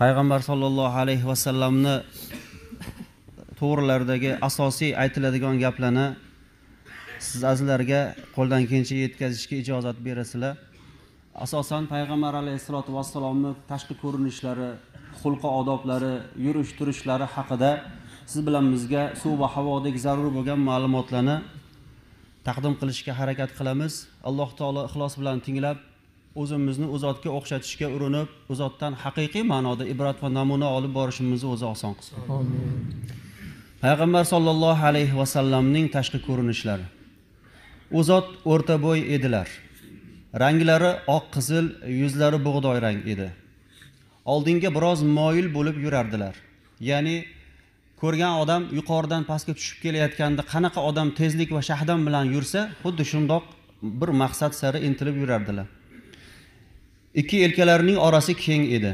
payg'ambar sollallohu alayhi vasallamni to'g'rilaridagi asosiy aytiladigan gaplarni siz azizlarga qo'ldan kelgancha yetkazishga ijozat berasizlar asosan payg'ambar alayhissalotu vassalomni tashqi ko'rinishlari xulqi odoblari yurish turishlari haqida siz bilan bizga suv va havodagi zarur bo'lgan ma'lumotlarni taqdim qilishga harakat qilamiz alloh taolo ixlos bilan tinglab o'zimizni u zotga o'xshatishga urinib u zotdan haqiqiy ma'noda ibrat va namuna olib borishimizni o'zi oson qilsin payg'ambar sollallohu alayhi vasallamning tashqi ko'rinishlari u zot o'rta bo'y edilar ranglari oq qizil yuzlari bug'doy rang edi oldinga biroz moyil bo'lib yurardilar ya'ni ko'rgan odam yuqoridan pastga tushib kelayotganda qanaqa odam tezlik va shahdam bilan yursa xuddi shundoq bir maqsad sari intilib yurardilar ikki yelkalarining orasi keng edi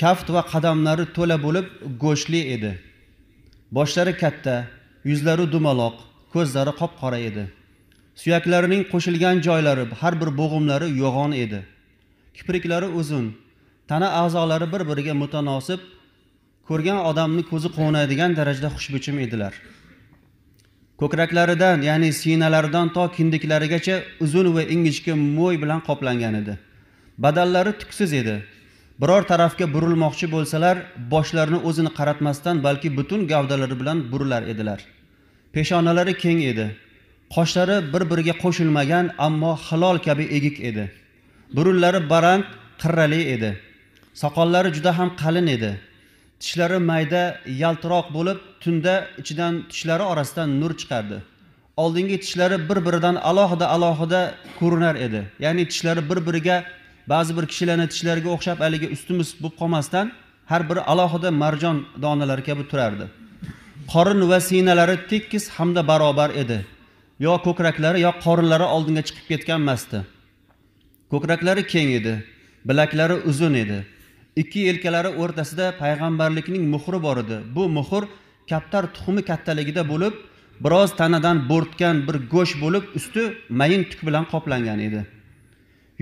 kaft va qadamlari to'la bo'lib go'shtli edi boshlari katta yuzlari dumaloq ko'zlari qop qora edi suyaklarining qo'shilgan joylari har bir bo'g'imlari yo'g'on edi kipriklari uzun tana a'zolari bir biriga mutanosib ko'rgan odamni ko'zi quvonadigan darajada xushbichim edilar ko'kraklaridan ya'ni siynalaridan to kindiklarigacha uzun va ingichka mo'y bilan qoplangan edi badallari tuksiz edi biror tarafga burilmoqchi bo'lsalar boshlarini o'zini qaratmasdan balki butun gavdalari bilan burilar edilar peshonalari keng edi qoshlari bir biriga qo'shilmagan ammo hilol kabi egik edi burunlari baland qirrali edi soqollari juda ham qalin edi tishlari mayda yaltiroq bo'lib tunda ichidan tishlari orasidan nur chiqardi oldingi tishlari bir biridan alohida alohida ko'rinar edi ya'ni tishlari bir biriga ba'zi bir kishilarni tishlariga o'xshab haligi ustimiz bo'lib qolmasdan har biri alohida marjon donalari kabi turardi qorin va siynalari tekis hamda barobar edi yo ko'kraklari yo qorinlari oldinga chiqib ketgan emasdi ko'kraklari keng edi bilaklari uzun edi ikki yelkalari o'rtasida payg'ambarlikning muhri bor edi bu muhr kaptar tuxumi kattaligida bo'lib biroz tanadan bo'rtgan bir go'sht bo'lib usti mayin tuk bilan qoplangan edi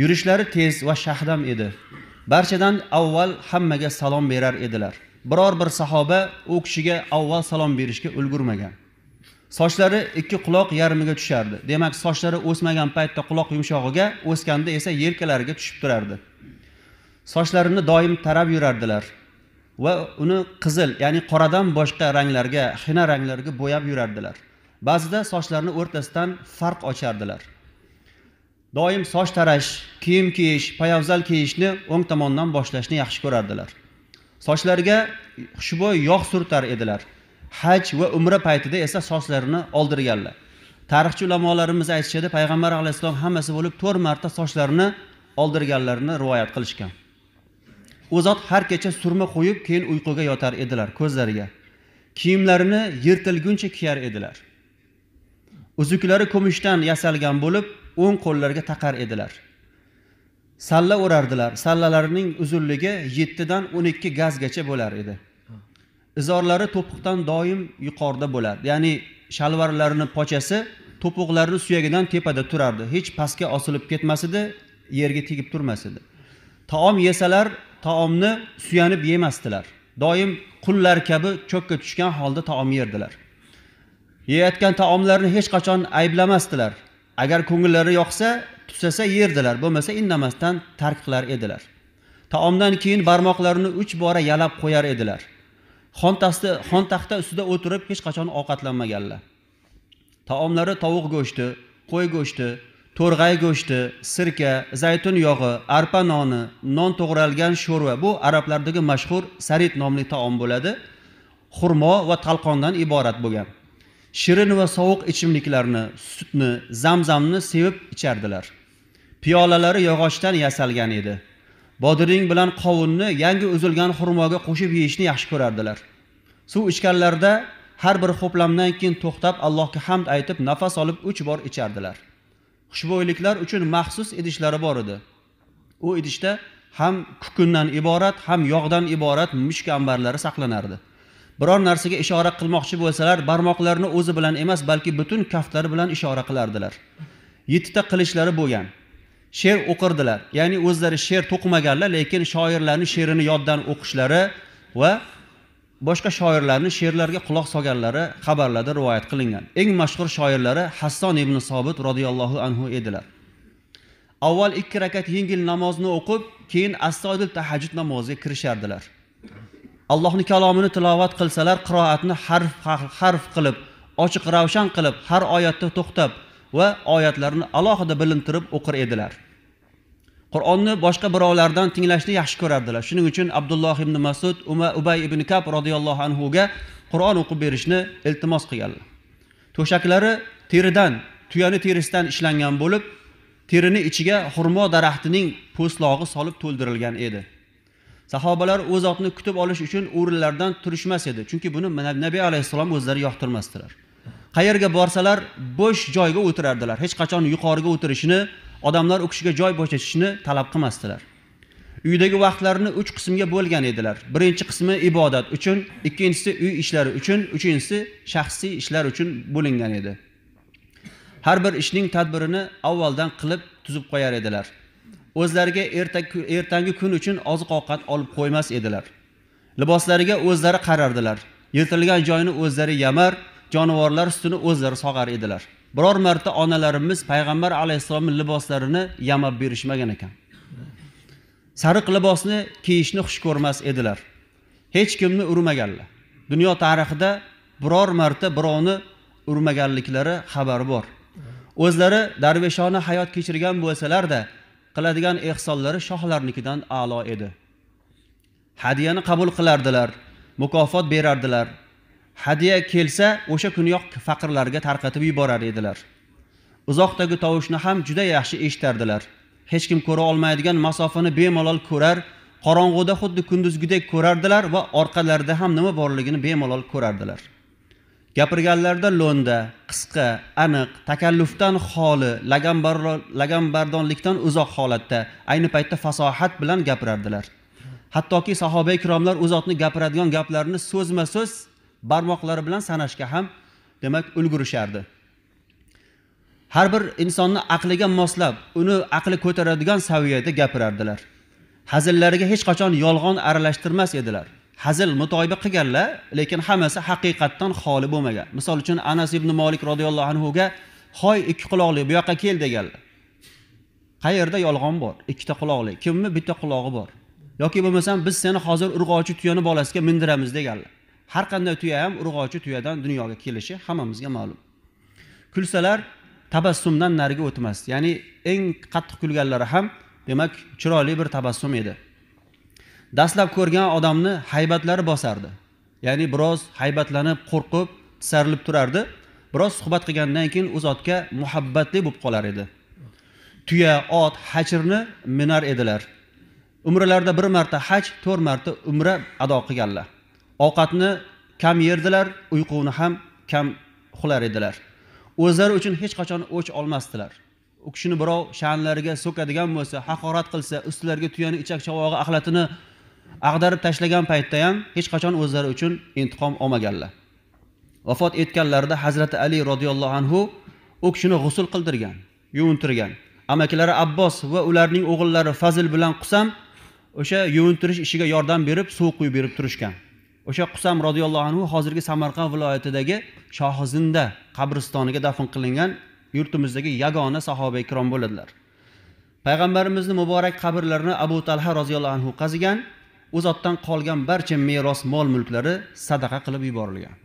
yurishlari tez va shahdam edi barchadan avval hammaga salom berar edilar biror bir sahoba u kishiga avval salom berishga ulgurmagan sochlari ikki quloq yarmiga tushardi demak sochlari o'smagan paytda quloq yumshog'iga o'sganda esa yelkalariga tushib turardi sochlarini doim tarab yurardilar va uni qizil ya'ni qoradan boshqa ranglarga xina ranglarga bo'yab yurardilar ba'zida sochlarini o'rtasidan farq ochardilar doim soch tarash kiyim kiyish poyafzal kiyishni o'ng tomondan boshlashni yaxshi ko'rardilar sochlariga xushbo'y yog' surtar edilar haj va umra paytida esa sochlarini oldirganlar tarixchi ulamolarimiz aytishadi payg'ambar alayhissalom hammasi bo'lib to'rt marta sochlarini oldirganlarini rivoyat qilishgan u zot har kecha surma qo'yib keyin uyquga yotar edilar ko'zlariga kiyimlarini yirtilguncha kiyar edilar uzuklari kumushdan yasalgan bo'lib o'ng qo'llariga taqar edilar salla o'rardilar sallalarining uzunligi yettidan o'n ikki gazgacha bo'lar edi izorlari to'piqdan doim yuqorida bo'lardi ya'ni shalvarlarini pochasi to'piqlarni suyagidan tepada turardi hech pastga osilib ketmas edi yerga tegib turmas edi taom yesalar taomni suyanib yemasdilar doim qullar kabi cho'kka tushgan holda taom yerdilar yeyayotgan taomlarini hech qachon ayblamasdilar agar ko'ngillari yoqsa tusasa yerdilar bo'lmasa indamasdan tark qilar edilar taomdan keyin barmoqlarini uch bora yalab qo'yar edilar xontasti xontaxta ustida o'tirib hech qachon ovqatlanmaganlar taomlari tovuq go'shti qo'y go'shti to'rg'ay go'shti sirka zaytun yog'i arpa noni non to'g'ralgan sho'rva bu arablardagi mashhur sarid nomli taom bo'ladi xurmo va talqondan iborat bo'lgan shirin va sovuq ichimliklarni sutni zamzamni sevib ichardilar piyolalari yog'ochdan yasalgan edi bodring bilan qovunni yangi uzilgan xurmoga qo'shib yeyishni yaxshi ko'rardilar suv ichganlarida har bir ho'plamdan keyin to'xtab allohga hamd aytib nafas olib uch bor ichardilar xushbo'yliklar uchun maxsus idishlari bor edi u idishda ham kukundan iborat ham yog'dan iborat mushk ambarlari saqlanardi biror narsaga ishora qilmoqchi bo'lsalar barmoqlarini o'zi bilan emas balki butun kaftlari bilan ishora qilardilar yettita qilichlari bo'lgan she'r o'qirdilar ya'ni o'zlari she'r to'qimaganlar lekin shoirlarni she'rini yoddan o'qishlari va boshqa shoirlarni she'rlariga quloq solganlari xabarlarda rivoyat qilingan eng mashhur shoirlari hasson ibn sobit roziyallohu anhu edilar avval ikki rakat yengil namozni o'qib keyin astoydil tahajjud namoziga kirishardilar allohni kalomini tilovat qilsalar qiroatni harf harf qilib ochiq ravshan qilib har oyatda to'xtab va oyatlarni alohida bilintirib o'qir edilar qur'onni boshqa birovlardan tinglashni yaxshi ko'rardilar shuning uchun abdulloh ibn masud uma ubay ibn kab roziyallohu anhuga qur'on o'qib berishni iltimos qilganlar to'shaklari teridan tuyani terisidan ishlangan bo'lib terini ichiga xurmo daraxtining po'stlog'i solib to'ldirilgan edi sahobalar u zotni kutib olish uchun o'rinlaridan turishmas edi chunki buni nabiy alayhissalom o'zlari yoqtirmasdilar qayerga borsalar bo'sh joyga o'tirardilar hech qachon yuqoriga o'tirishni odamlar u kishiga joy bo'shatishni talab qilmasdilar uydagi vaqtlarini uch qismga bo'lgan edilar birinchi qismi ibodat uchun ikkinchisi uy ishlari uchun uchinchisi shaxsiy ishlar uchun bo'lingan edi har bir ishning tadbirini avvaldan qilib tuzib qo'yar edilar o'zlariga ertangi kun uchun oziq ovqat olib qo'ymas edilar liboslariga o'zlari qarardilar yirtilgan joyni o'zlari yamar jonivorlar sutini o'zlari sog'ar edilar biror marta onalarimiz payg'ambar alayhissalomni liboslarini yamab berishmagan ekan sariq libosni kiyishni xush ko'rmas edilar hech kimni urmaganlar dunyo tarixida biror marta birovni urmaganliklari xabari bor o'zlari darveshona hayot kechirgan bo'lsalarda qiladigan ehsonlari shohlarnikidan a'lo edi hadyani qabul qilardilar mukofot berardilar hadya kelsa o'sha kuniyoq faqirlarga tarqatib yuborar edilar uzoqdagi tovushni ham juda yaxshi eshitardilar hech kim ko'ra olmaydigan masofani bemalol ko'rar qorong'uda xuddi kunduzgidek ko'rardilar va orqalarida ham nima borligini bemalol ko'rardilar gapirganlarida lo'nda qisqa aniq takallufdan xoli lagambardonlikdan uzoq holatda ayni paytda fasohat bilan gapirardilar hattoki sahoba ikromlar u zotni gapiradigan gaplarini so'zma so'z barmoqlari bilan sanashga ham demak ulgurishardi har bir insonni aqliga moslab uni aqli ko'taradigan saviyada gapirardilar hazillariga hech qachon yolg'on aralashtirmas edilar hazil mutoyiba qilganlar lekin hammasi haqiqatdan xoli bo'lmagan misol uchun anas ibn molik roziyallohu anhuga hoy ikki quloqli bu yoqqa kel deganlar qayerda yolg'on bor ikkita quloqli kimni bitta qulog'i bor yoki bo'lmasam biz seni hozir urg'ochi tuyani bolasiga mindiramiz deganlar har qanday tuya ham urg'ochi tuyadan dunyoga kelishi hammamizga ma'lum kulsalar tabassumdan nariga o'tmas ya'ni eng qattiq kulganlari ham demak chiroyli bir tabassum edi dastlab ko'rgan odamni haybatlari bosardi ya'ni biroz haybatlanib qo'rqib tisarilib turardi biroz suhbat qilgandan keyin u zotga muhabbatli bo'lib qolar edi tuya ot hajrni minar edilar umrlarida bir marta haj to'rt marta umra ado qilganlar ovqatni kam yerdilar uyquni ham kam uxlar edilar o'zlari uchun hech qachon o'ch olmasdilar u kishini birov sha'nlariga so'kadigan bo'lsa haqorat qilsa ustilariga tuyani ichak chavog'i axlatini ag'darib tashlagan paytda ham hech qachon o'zlari uchun intiqom olmaganlar vafot etganlarida hazrati ali roziyallohu anhu u kishini g'usul qildirgan yuvintirgan amakilari abbos va ularning o'g'illari fazil bilan qusam o'sha yuvintirish ishiga yordam berib suv quyib berib turishgan o'sha qusam roziyallohu anhu hozirgi samarqand viloyatidagi shohizinda qabristoniga dafn qilingan yurtimizdagi yagona sahoba ikrom bo'ladilar payg'ambarimizni muborak qabrlarini abu talha roziyallohu anhu qazigan u zotdan qolgan barcha meros mol mulklari sadaqa qilib yuborilgan